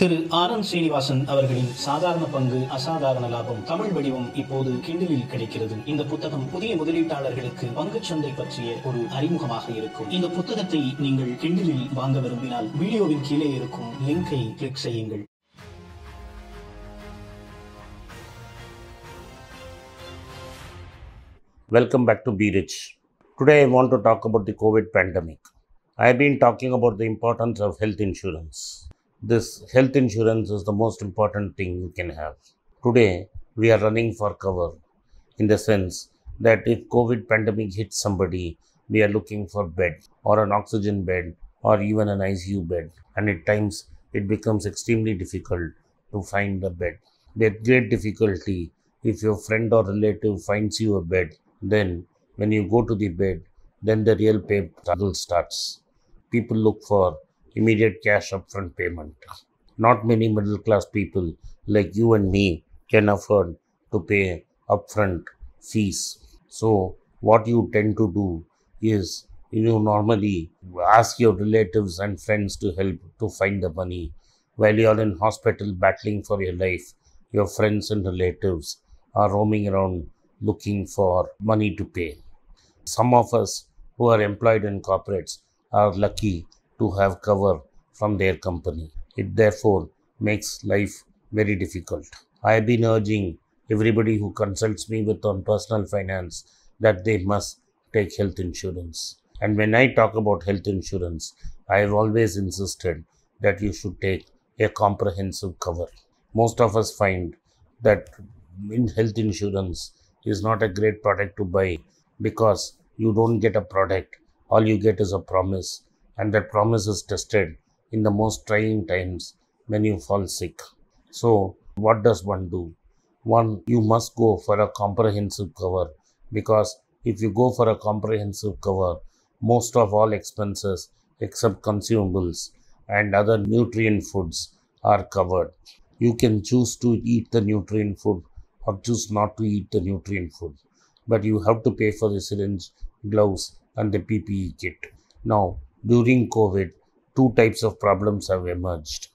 திரு R N Srinivasan அவர்களின் சாதாரண பங்கு அசாதாரண லாபம் தமிழ் வடிவம் இப்போது கிண்டலில் கிடைக்கிறது இந்த புத்தகம் புதிய முதலீட்டாளர்களுக்கு பங்கு சந்தை பற்றிய ஒரு அறிமுகமாக இருக்கும் இந்த புத்தகத்தை நீங்கள் கிண்டலில் வாங்க விரும்பினால் வீடியோவின் கீழே இருக்கும் லிங்கை கிளிக் செய்யுங்கள் welcome back to Be Rich. Today I to talk talk the COVID pandemic pandemic. Been talking been the about of health of this health insurance is the most important thing you can have. Today, we are running for cover in the sense that if COVID pandemic hits somebody, we are looking for bed or an oxygen bed or even an ICU bed. And at times, it becomes extremely difficult to find a bed. With great difficulty, if your friend or relative finds you a bed, then when you go to the bed, then the real struggle starts. People look for immediate cash upfront payment. Not many middle class people like you and me can afford to pay upfront fees. So, what you tend to do is you normally ask your relatives and friends to help to find the money. While you are in hospital battling for your life, your friends and relatives are roaming around looking for money to pay. Some of us who are employed in corporates are lucky to have cover from their company. It therefore makes life very difficult. I have been urging everybody who consults me with on personal finance that they must take health insurance. And when I talk about health insurance, I have always insisted that you should take a comprehensive cover. Most of us find that in health insurance is not a great product to buy because you don't get a product, all you get is a promise and that promise is tested in the most trying times when you fall sick. So, what does one do? One, you must go for a comprehensive cover because if you go for a comprehensive cover, most of all expenses except consumables and other nutrient foods are covered. You can choose to eat the nutrient food or choose not to eat the nutrient food, but you have to pay for the syringe, gloves, and the PPE kit. Now, during COVID, two types of problems have emerged.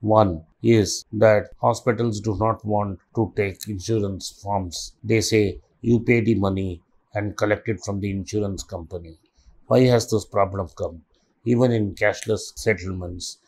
One is that hospitals do not want to take insurance forms. They say you pay the money and collect it from the insurance company. Why has this problem come? Even in cashless settlements,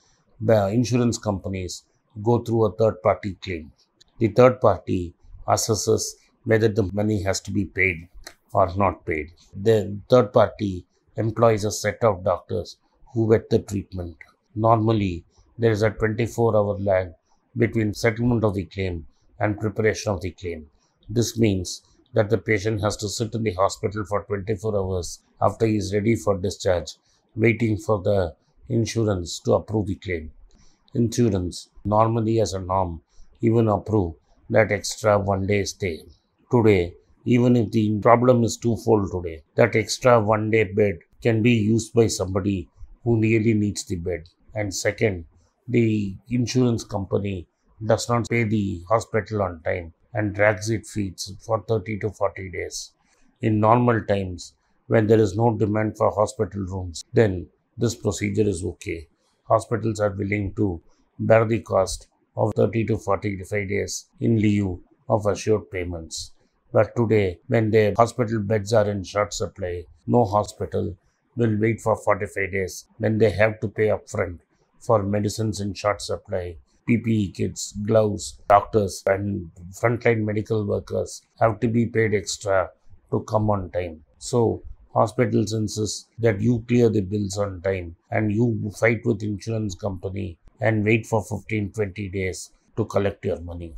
the insurance companies go through a third party claim. The third party assesses whether the money has to be paid or not paid. The third party employs a set of doctors who get the treatment. Normally, there is a 24 hour lag between settlement of the claim and preparation of the claim. This means that the patient has to sit in the hospital for 24 hours after he is ready for discharge, waiting for the insurance to approve the claim. Insurance normally as a norm even approve that extra one day stay. Today, even if the problem is twofold today. That extra one day bed can be used by somebody who really needs the bed. And second, the insurance company does not pay the hospital on time and drags its feet for 30 to 40 days. In normal times, when there is no demand for hospital rooms, then this procedure is okay. Hospitals are willing to bear the cost of 30 to 45 days in lieu of assured payments. But today, when the hospital beds are in short supply, no hospital will wait for 45 days when they have to pay upfront for medicines in short supply. PPE kits, gloves, doctors, and frontline medical workers have to be paid extra to come on time. So, hospitals insist that you clear the bills on time and you fight with insurance company and wait for 15 20 days to collect your money.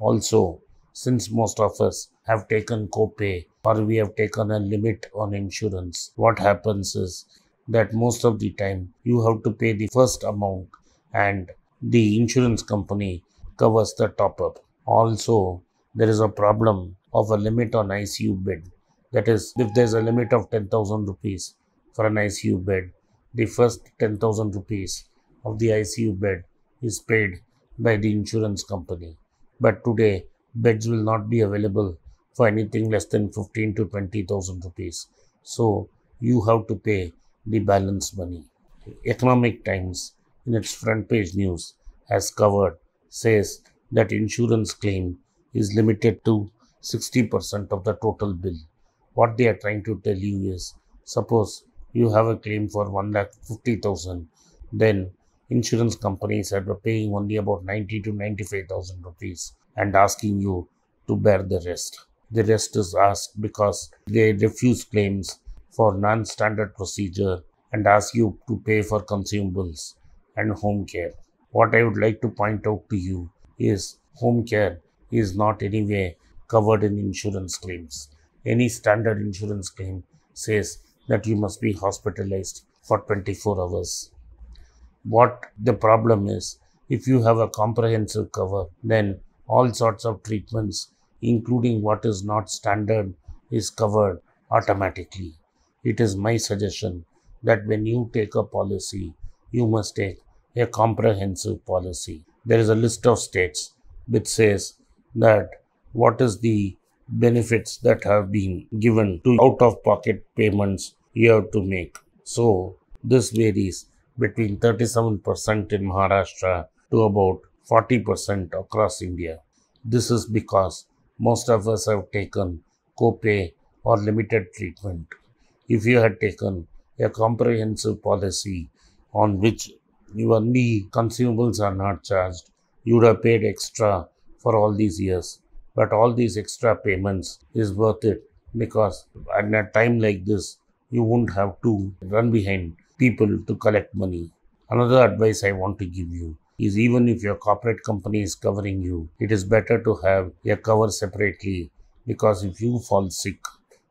Also, since most of us have taken copay or we have taken a limit on insurance, what happens is that most of the time you have to pay the first amount and the insurance company covers the top up. Also, there is a problem of a limit on ICU bed. That is, if there's a limit of 10,000 rupees for an ICU bed, the first 10,000 rupees of the ICU bed is paid by the insurance company. But today, beds will not be available for anything less than 15 to 20,000 rupees. So you have to pay the balance money. Economic Times in its front page news has covered says that insurance claim is limited to 60% of the total bill. What they are trying to tell you is suppose you have a claim for 1,50,000, then insurance companies are paying only about 90 to 95,000 rupees and asking you to bear the rest. The rest is asked because they refuse claims for non standard procedure and ask you to pay for consumables and home care. What I would like to point out to you is home care is not anyway covered in insurance claims. Any standard insurance claim says that you must be hospitalized for 24 hours. What the problem is, if you have a comprehensive cover, then all sorts of treatments including what is not standard, is covered automatically. It is my suggestion that when you take a policy, you must take a comprehensive policy. There is a list of states which says that what is the benefits that have been given to out of pocket payments you have to make. So, this varies between 37% in Maharashtra to about 40% across India. This is because most of us have taken copay or limited treatment. If you had taken a comprehensive policy on which your only consumables are not charged, you would have paid extra for all these years. But all these extra payments is worth it because at a time like this, you won't have to run behind people to collect money. Another advice I want to give you is even if your corporate company is covering you, it is better to have a cover separately because if you fall sick,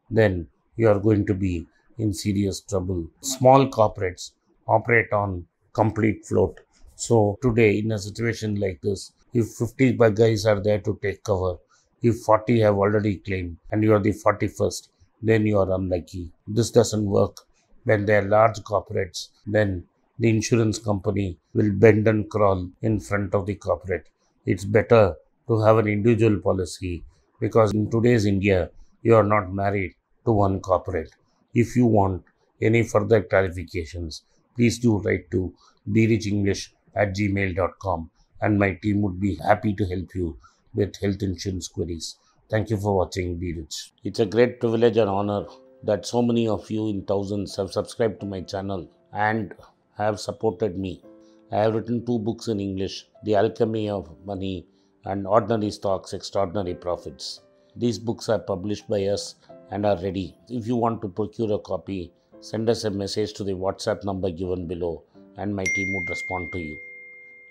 then you are going to be in serious trouble. Small corporates operate on complete float. So today in a situation like this, if 50 guys are there to take cover, if 40 have already claimed and you are the 41st, then you are unlucky. This doesn't work. When they are large corporates, then the insurance company will bend and crawl in front of the corporate. It's better to have an individual policy because in today's India, you are not married to one corporate. If you want any further clarifications, please do write to brechenglish at gmail.com and my team would be happy to help you with health insurance queries. Thank you for watching Be Rich. It's a great privilege and honor that so many of you in thousands have subscribed to my channel and have supported me. I have written two books in English The Alchemy of Money and Ordinary Stocks, Extraordinary Profits. These books are published by us and are ready. If you want to procure a copy, send us a message to the WhatsApp number given below and my team would respond to you.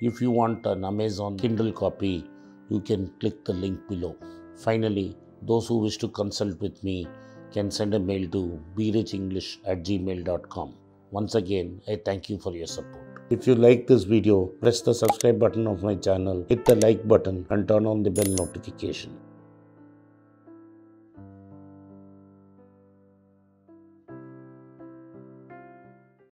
If you want an Amazon Kindle copy, you can click the link below. Finally, those who wish to consult with me can send a mail to beerinchenglish at gmail.com. Once again, I thank you for your support. If you like this video, press the subscribe button of my channel, hit the like button and turn on the bell notification.